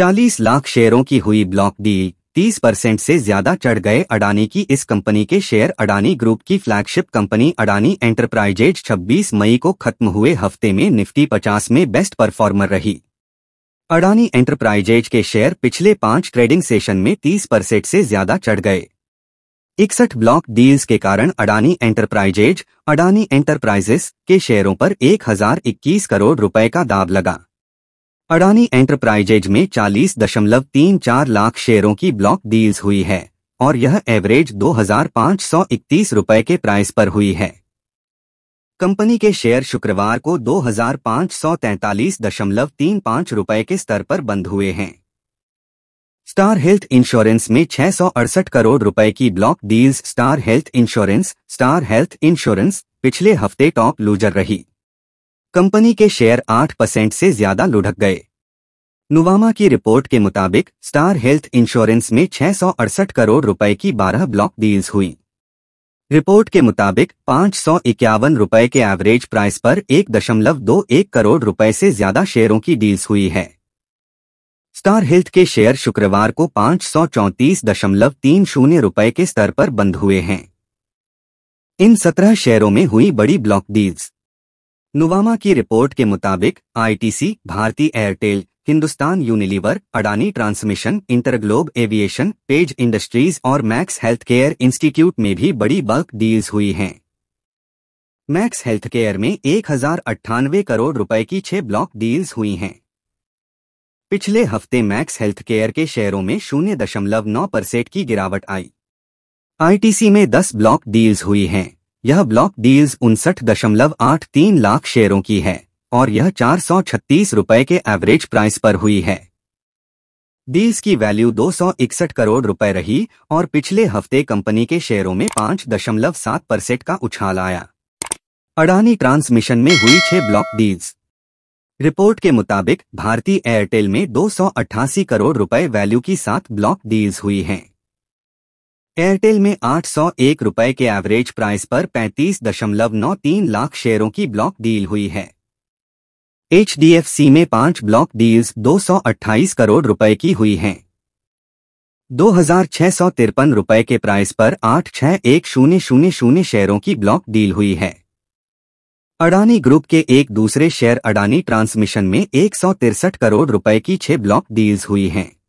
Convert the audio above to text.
40 लाख शेयरों की हुई ब्लॉक डील 30 परसेंट से ज्यादा चढ़ गए अडानी की इस कंपनी के शेयर अडानी ग्रुप की फ्लैगशिप कंपनी अडानी एंटरप्राइजेज 26 मई को खत्म हुए हफ्ते में निफ्टी 50 में बेस्ट परफॉर्मर रही अडानी एंटरप्राइजेज के शेयर पिछले पांच ट्रेडिंग सेशन में 30 परसेंट से ज्यादा चढ़ गए इकसठ ब्लॉक डील्स के कारण अडानी एंटरप्राइजेज अडानी एंटरप्राइजेस के शेयरों पर एक करोड़ रुपए का दाब लगा अडानी एंटरप्राइजेज में 40.34 लाख शेयरों की ब्लॉक डील्स हुई है और यह एवरेज 2,531 रुपए के प्राइस पर हुई है कंपनी के शेयर शुक्रवार को 2,543.35 रुपए के स्तर पर बंद हुए हैं स्टार हेल्थ इंश्योरेंस में छह करोड़ रुपए की block deals Star Health Insurance Star Health Insurance पिछले हफ्ते टॉप लूजर रही कंपनी के शेयर 8 परसेंट से ज्यादा लुढ़क गए नुवामा की रिपोर्ट के मुताबिक स्टार हेल्थ इंश्योरेंस में छह करोड़ रुपए की 12 ब्लॉक डील्स हुई रिपोर्ट के मुताबिक पाँच सौ इक्यावन रुपए के एवरेज प्राइस पर एक दशमलव दो एक करोड़ रुपए से ज्यादा शेयरों की डील्स हुई है स्टार हेल्थ के शेयर शुक्रवार को पाँच सौ चौंतीस दशमलव तीन शून्य रुपए के स्तर पर बंद हुए हैं इन सत्रह शेयरों में हुई बड़ी ब्लॉक डील्स नुवामा की रिपोर्ट के मुताबिक ITC Bharti Airtel Hindustan Unilever Adani Transmission InterGlobe Aviation Page Industries और मैक्स हेल्थ केयर इंस्टीट्यूट में भी बड़ी बल्क डील्स हुई हैं मैक्स हेल्थ केयर में एक करोड़ रुपए की छह ब्लॉक डील्स हुई हैं पिछले हफ्ते मैक्स हेल्थ केयर के शेयरों में शून्य दशमलव नौ परसेंट की गिरावट आई आईटीसी में 10 ब्लॉक डील्स हुई हैं यह ब्लॉक डील्स उनसठ दशमलव आठ तीन लाख शेयरों की है और यह चार सौ छत्तीस रूपए के एवरेज प्राइस पर हुई है डील्स की वैल्यू दो सौ इकसठ करोड़ रुपए रही और पिछले हफ्ते कंपनी के शेयरों में पांच दशमलव सात परसेंट का उछाल आया अडानी ट्रांसमिशन में हुई छह ब्लॉक डील्स रिपोर्ट के मुताबिक भारतीय एयरटेल में दो करोड़ रुपए वैल्यू की सात ब्लॉक डील्स हुई हैं एयरटेल में आठ सौ एक रुपए के एवरेज प्राइस पर पैंतीस दशमलव नौ तीन लाख शेयरों की ब्लॉक डील हुई है एचडीएफसी में पांच ब्लॉक डील्स अट्ठाईस करोड़ रुपए की हुई हैं दो हजार छह सौ तिरपन रुपए के प्राइस पर आठ छह एक शून्य शून्य शून्य शेयरों की ब्लॉक डील हुई है अडानी ग्रुप के एक दूसरे शेयर अडानी ट्रांसमिशन में एक सौ तिरसठ करोड़ रुपए की छह ब्लॉक डील्स हुई हैं